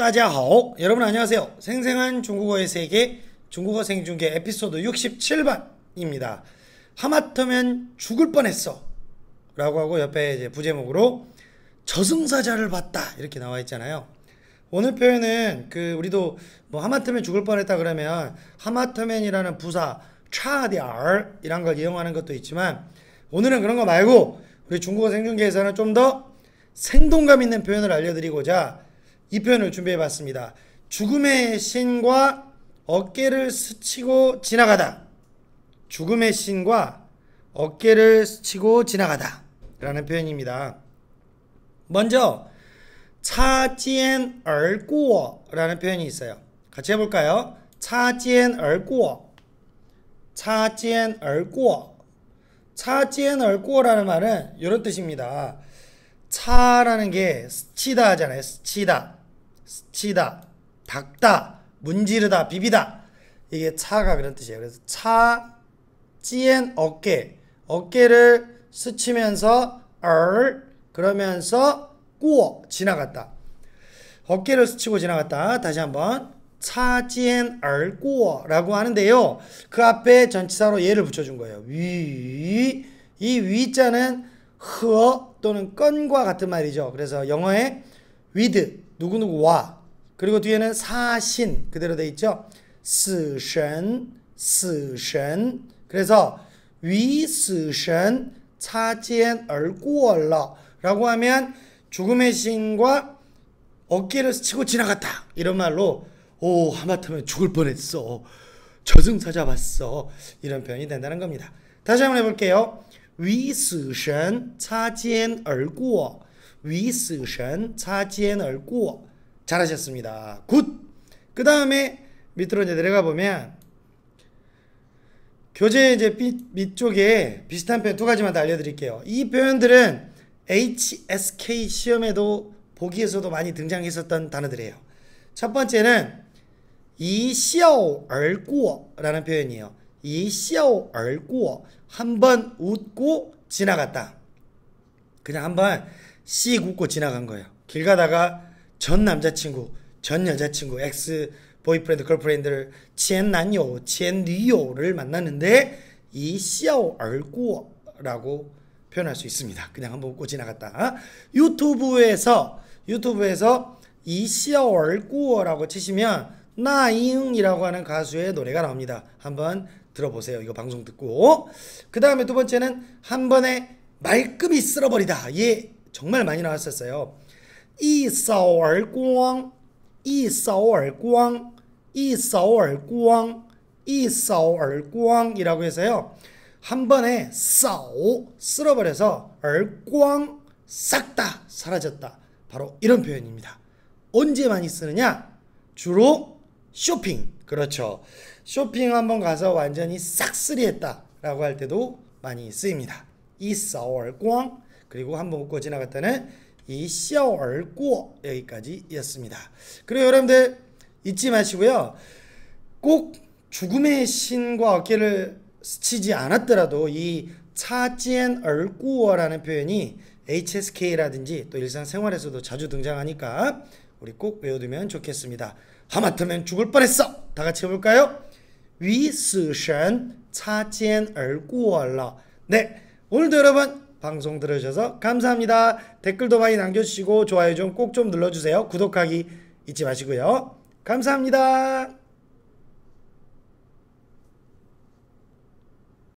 따자하오 여러분 안녕하세요 생생한 중국어의 세계 중국어 생중계 에피소드 67번입니다 하마터면 죽을 뻔했어 라고 하고 옆에 이제 부제목으로 저승사자를 봤다 이렇게 나와 있잖아요 오늘 표현은 그 우리도 뭐 하마터면 죽을 뻔했다 그러면 하마터면이라는 부사 차디알이란 걸 이용하는 것도 있지만 오늘은 그런 거 말고 우리 중국어 생중계에서는 좀 더 생동감 있는 표현을 알려드리고자 이 표현을 준비해 봤습니다. 죽음의 신과 어깨를 스치고 지나가다. 죽음의 신과 어깨를 스치고 지나가다. 라는 표현입니다. 먼저, 차지엔 얼꾸어 라는 표현이 있어요. 같이 해볼까요? 차지엔 얼꾸어. 차지엔 얼꾸어. 차지엔 얼꾸어라는 말은 이런 뜻입니다. 차라는 게 스치다 하잖아요. 스치다. 스치다, 박다, 문지르다, 비비다. 이게 차가 그런 뜻이에요. 그래서 차, 찌엔 어깨, 어깨를 스치면서 얼 그러면서 꾸어 지나갔다. 어깨를 스치고 지나갔다. 다시 한번 차지엔 얼꾸어라고 하는데요. 그 앞에 전치사로 예를 붙여준 거예요. 위, 이 위자는 허 또는 건과 같은 말이죠. 그래서 영어에 with 누구누구 와. 그리고 뒤에는 사신 그대로 돼 있죠. 스신, 스신. 그래서 위스신 차지엔 얼꾸얼러 라고 하면 죽음의 신과 어깨를 치고 지나갔다. 이런 말로 오 하마터면 죽을 뻔했어. 저승사 잡았어. 이런 표현이 된다는 겁니다. 다시 한번 해볼게요. 위스신 차지엔 얼꾸어 위스션 차지엔 얼고 잘하셨습니다. 굿! 그 다음에 밑으로 이제 내려가 보면 교재 이제 밑쪽에 비슷한 표현 두 가지만 더 알려드릴게요. 이 표현들은 HSK 시험에도 보기에서도 많이 등장했었던 단어들이에요. 첫 번째는 이시오얼꾸라는 표현이에요. 이시오얼꾸 한번 웃고 지나갔다. 그냥 한번 씩 웃고 지나간 거예요. 길 가다가 전 남자친구, 전 여자친구, 엑스 보이프렌드, 걸프렌드를 치엔난요, 치엔요를 만났는데 이 씨아오 얼꾸라고 표현할 수 있습니다. 그냥 한번 웃고 지나갔다. 유튜브에서 유튜브에서 이 씨아오 얼꾸어라고 치시면 나잉이라고 하는 가수의 노래가 나옵니다. 한번 들어보세요. 이거 방송 듣고. 그 다음에 두 번째는 한 번에 말끔히 쓸어버리다. 예, 정말 많이 나왔었어요. 이싸얼꽝, 이싸얼꽝, 이싸얼꽝, 이싸얼꽝이라고 해서요. 한 번에 싸오 쓸어버려서 얼꽝 싹다 사라졌다. 바로 이런 표현입니다. 언제 많이 쓰느냐? 주로 쇼핑. 그렇죠. 쇼핑 한번 가서 완전히 싹쓸이했다. 라고 할 때도 많이 쓰입니다. 이싸얼꽝 그리고 한 번 웃고 지나갔다는 이 샤얼고 여기까지였습니다. 그리고 여러분들 잊지 마시고요. 꼭 죽음의 신과 어깨를 스치지 않았더라도 이 차지엔 얼구어라는 표현이 HSK라든지 또 일상생활에서도 자주 등장하니까 우리 꼭 외워두면 좋겠습니다. 하마터면 죽을 뻔했어. 다 같이 해볼까요? 위스션 차지엔 얼구어라. 네, 오늘도 여러분 방송 들으셔서 감사합니다. 댓글도 많이 남겨주시고 좋아요 좀 꼭좀 좀 눌러주세요. 구독하기 잊지 마시고요. 감사합니다.